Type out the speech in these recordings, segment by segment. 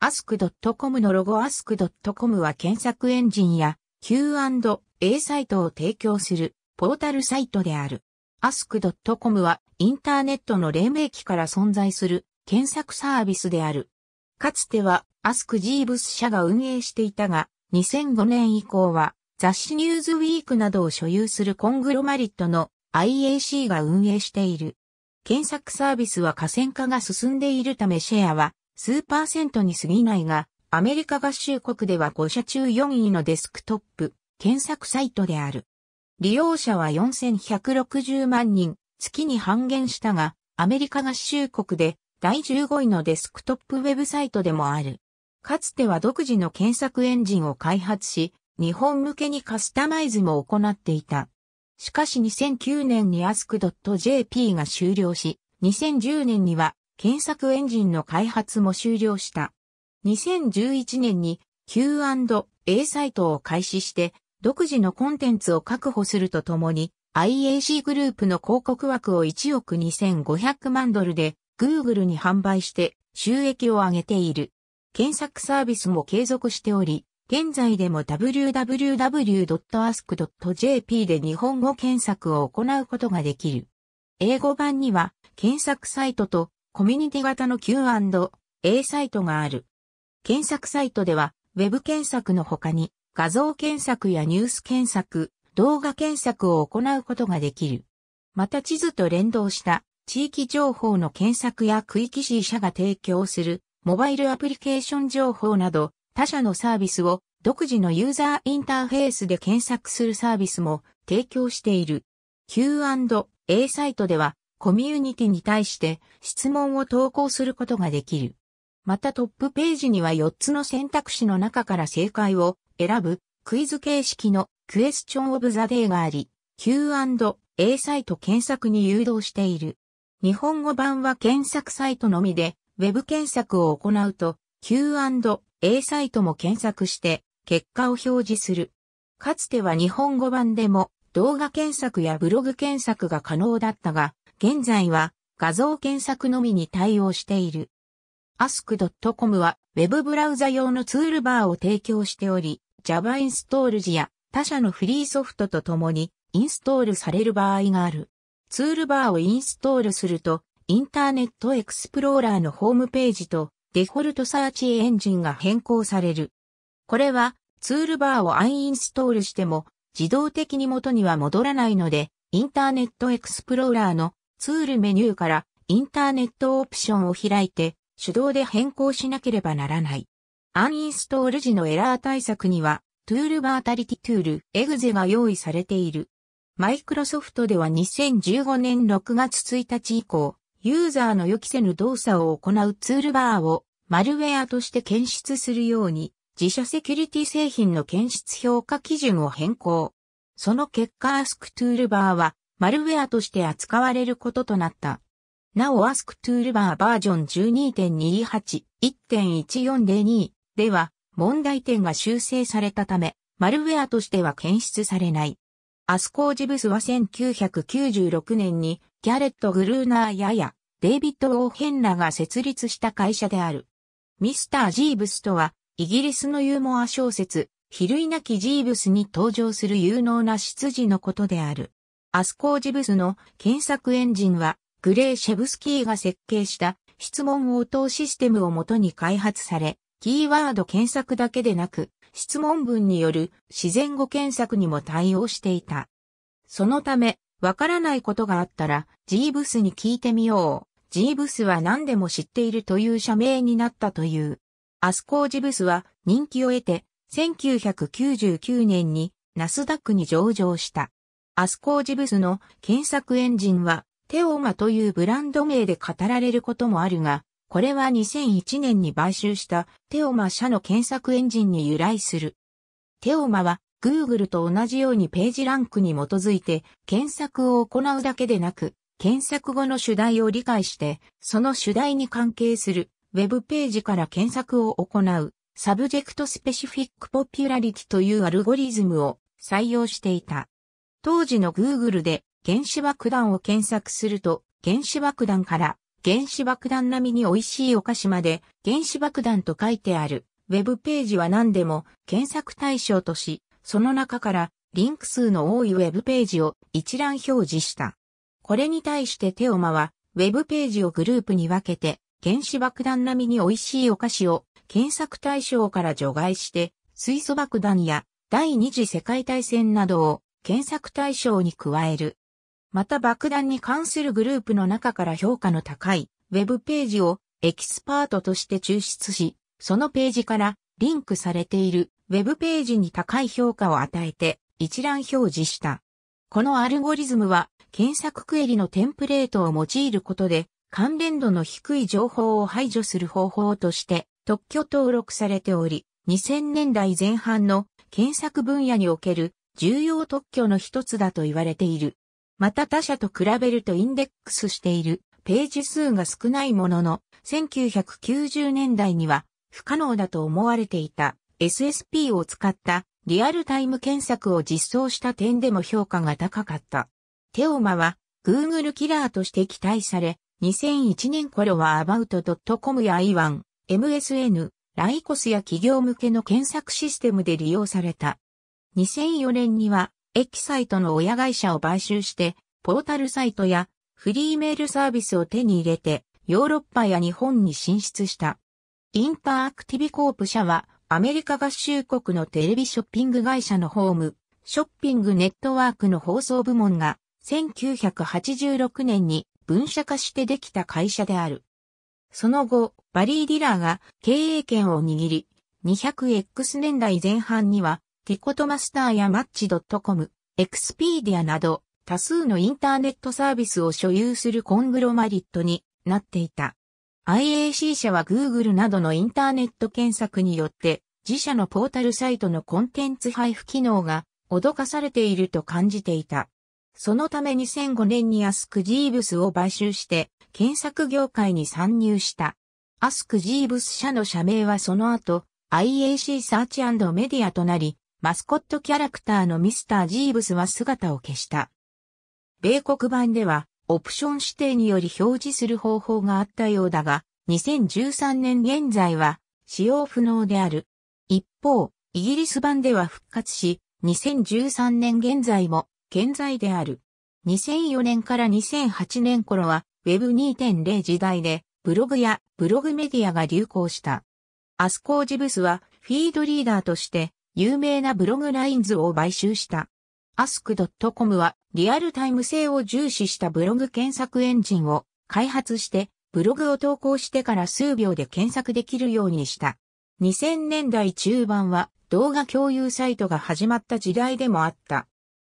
ask.com のロゴ ask.com は検索エンジンや Q&A サイトを提供するポータルサイトである。ask.com はインターネットの黎明期から存在する検索サービスである。かつては Ask g e e v e s 社が運営していたが、2005年以降は雑誌ニューズウィークなどを所有するコングロマリットの IAC が運営している。検索サービスは河川化が進んでいるためシェアは数パーセントに過ぎないが、アメリカ合衆国では5社中4位のデスクトップ、検索サイトである。利用者は4160万人、月に半減したが、アメリカ合衆国で第15位のデスクトップウェブサイトでもある。かつては独自の検索エンジンを開発し、日本向けにカスタマイズも行っていた。しかし2009年に ask.jp が終了し、2010年には検索エンジンの開発も終了した。2011年に Q&A サイトを開始して独自のコンテンツを確保するとともに IAC グループの広告枠を1億2500万ドルで Google に販売して収益を上げている。検索サービスも継続しており、現在でも www.ask.jp で日本語検索を行うことができる。英語版には検索サイトとコミュニティ型の Q&A サイトがある。検索サイトでは、ウェブ検索の他に、画像検索やニュース検索、動画検索を行うことができる。また地図と連動した地域情報の検索や区域支社が提供するモバイルアプリケーション情報など他社のサービスを独自のユーザーインターフェースで検索するサービスも提供している。Q&A サイトではコミュニティに対して質問を投稿することができる。またトップページには4つの選択肢の中から正解を選ぶクイズ形式のクエスチョンオブザデーがあり、Q&A サイト検索に誘導している。日本語版は検索サイトのみで、ウェブ検索を行うと Q&A サイトも検索して結果を表示する。かつては日本語版でも動画検索やブログ検索が可能だったが、現在は画像検索のみに対応している。ask.com は Web ブラウザ用のツールバーを提供しており、Java インストール時や他社のフリーソフトと共にインストールされる場合がある。ツールバーをインストールすると、インターネットエクスプローラーのホームページとデフォルトサーチエンジンが変更される。これはツールバーをアンインストールしても自動的に元には戻らないので、インターネットエクスプローラーのツールメニューからインターネットオプションを開いて手動で変更しなければならない。アンインストール時のエラー対策にはトゥールバータリティトゥールエグゼが用意されている。マイクロソフトでは2015年6月1日以降、ユーザーの予期せぬ動作を行うツールバーをマルウェアとして検出するように自社セキュリティ製品の検出評価基準を変更。その結果アスクトゥールバーはマルウェアとして扱われることとなった。なお Ask to l バー・バージョン12.28、1.1402では問題点が修正されたため、マルウェアとしては検出されない。アスコージブスは1996年にギャレット・グルーナーややデイビッド・オーヘンらが設立した会社である。ミスター・ジーブスとは、イギリスのユーモア小説、比類なきジーブスに登場する有能な執事のことである。アスコージブスの検索エンジンは、グレーシェブスキーが設計した質問応答システムをもとに開発され、キーワード検索だけでなく、質問文による自然語検索にも対応していた。そのため、わからないことがあったら、ジーブスに聞いてみよう。ジーブスは何でも知っているという社名になったという。アスコージブスは人気を得て、1999年にナスダックに上場した。アスコージブスの検索エンジンは、テオマというブランド名で語られることもあるが、これは2001年に買収したテオマ社の検索エンジンに由来する。テオマは Google と同じようにページランクに基づいて検索を行うだけでなく、検索後の主題を理解して、その主題に関係する Web ページから検索を行うサブジェクトスペシフィックポピュラリティというアルゴリズムを採用していた。当時の Google で原子爆弾を検索すると、原子爆弾から原子爆弾並みに美味しいお菓子まで原子爆弾と書いてあるウェブページは何でも検索対象とし、その中からリンク数の多いウェブページを一覧表示した。これに対してテオマはウェブページをグループに分けて原子爆弾並みに美味しいお菓子を検索対象から除外して水素爆弾や第二次世界大戦などを検索対象に加える。また爆弾に関するグループの中から評価の高いウェブページをエキスパートとして抽出し、そのページからリンクされているウェブページに高い評価を与えて一覧表示した。このアルゴリズムは検索クエリのテンプレートを用いることで関連度の低い情報を排除する方法として特許登録されており、2000年代前半の検索分野における重要特許の一つだと言われている。また他社と比べるとインデックスしているページ数が少ないものの、1990年代には不可能だと思われていた SSP を使ったリアルタイム検索を実装した点でも評価が高かった。テオマは Google キラーとして期待され、2001年頃は about.com や i1、MSN、ライコスや企業向けの検索システムで利用された。2004年には、エキサイトの親会社を買収して、ポータルサイトやフリーメールサービスを手に入れて、ヨーロッパや日本に進出した。インターアクティビコープ社は、アメリカ合衆国のテレビショッピング会社のホーム、ショッピングネットワークの放送部門が、1986年に分社化してできた会社である。その後、バリー・ディラーが経営権を握り、200X 年代前半にはティコトマスターやマッチ .com、エクスピーディアなど多数のインターネットサービスを所有するコングロマリットになっていた。IAC 社は Google などのインターネット検索によって自社のポータルサイトのコンテンツ配布機能が脅かされていると感じていた。そのため2005年にアスクジーブスを買収して検索業界に参入した。アスクジーブス社の社名はその後 IAC サーチメディアとなりマスコットキャラクターのミスター・ジーブスは姿を消した。米国版では、オプション指定により表示する方法があったようだが、2013年現在は使用不能である。一方、イギリス版では復活し、2013年現在も健在である。2004年から2008年頃は Web2.0 時代でブログやブログメディアが流行した。アスコージブスはフィードリーダーとして有名なブログラインズを買収した。ask.com はリアルタイム性を重視したブログ検索エンジンを開発して、ブログを投稿してから数秒で検索できるようにした。2000年代中盤は動画共有サイトが始まった時代でもあった。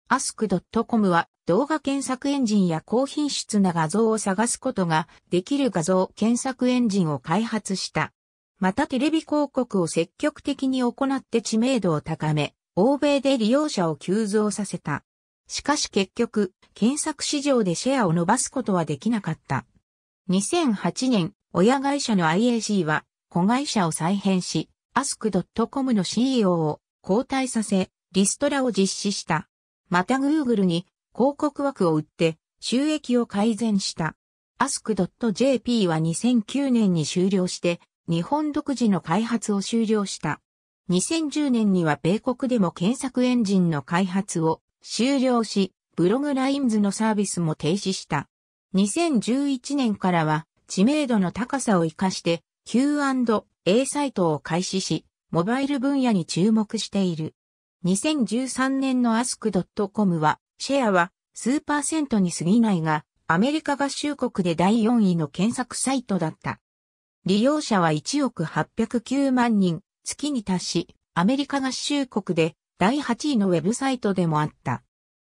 ask.com は動画検索エンジンや高品質な画像を探すことができる画像検索エンジンを開発した。またテレビ広告を積極的に行って知名度を高め、欧米で利用者を急増させた。しかし結局、検索市場でシェアを伸ばすことはできなかった。2008年、親会社の IAC は、子会社を再編し、ask.com の CEO を交代させ、リストラを実施した。また Google に広告枠を売って収益を改善した。ask.jp は2009年に終了して日本独自の開発を終了した。2010年には米国でも検索エンジンの開発を終了し、ブログラインズのサービスも停止した。2011年からは知名度の高さを活かして Q&A サイトを開始し、モバイル分野に注目している。2013年の ask.com は、シェアは数パーセントに過ぎないが、アメリカ合衆国で第4位の検索サイトだった。利用者は1億809万人、月に達し、アメリカ合衆国で第8位のウェブサイトでもあった。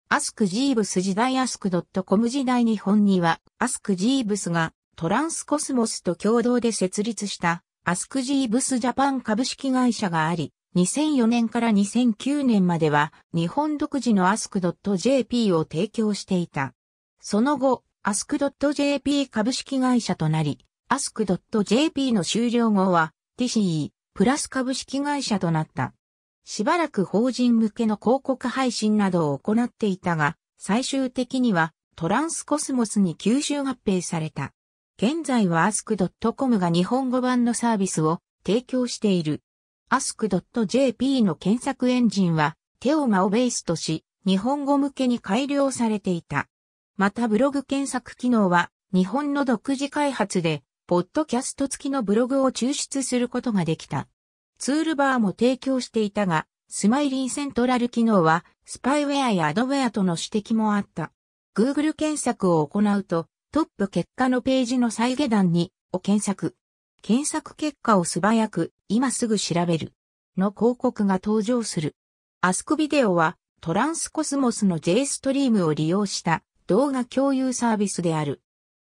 アスクジーブス時代アスク .com 時代日本には、アスクジーブスがトランスコスモスと共同で設立したアスクジーブスジャパン株式会社があり、2004年から2009年までは日本独自のアスク .jp を提供していた。その後、アスク .jp 株式会社となり、ask.jp の終了後は TCE プラス株式会社となった。しばらく法人向けの広告配信などを行っていたが、最終的にはトランスコスモスに吸収合併された。現在は ask.com が日本語版のサービスを提供している。ask.jp の検索エンジンはテオマをベースとし、日本語向けに改良されていた。またブログ検索機能は日本の独自開発でポッドキャスト付きのブログを抽出することができた。ツールバーも提供していたが、スマイリーセントラル機能は、スパイウェアやアドウェアとの指摘もあった。Google 検索を行うと、トップ結果のページの再下段に、を検索。検索結果を素早く、今すぐ調べる。の広告が登場する。アスクビデオは、トランスコスモスの J ストリームを利用した動画共有サービスである。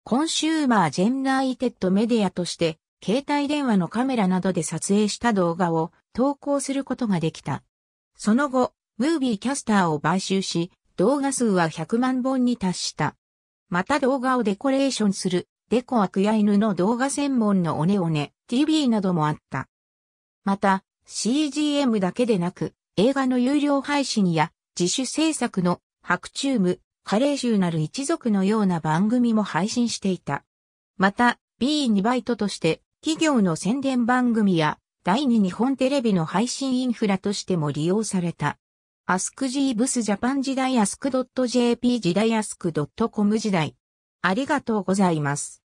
コンシューマージェンナーイテッドメディアとして、携帯電話のカメラなどで撮影した動画を投稿することができた。その後、ムービーキャスターを買収し、動画数は100万本に達した。また動画をデコレーションする、デコアクヤ犬の動画専門のオネオネ、TV などもあった。また、CGM だけでなく、映画の有料配信や自主制作の白チューム、カレー州なる一族のような番組も配信していた。また、B2 バイトとして、企業の宣伝番組や、第二日本テレビの配信インフラとしても利用された。アスクジーブスジャパン時代アスク .jp 時代アスク .com 時代。ありがとうございます。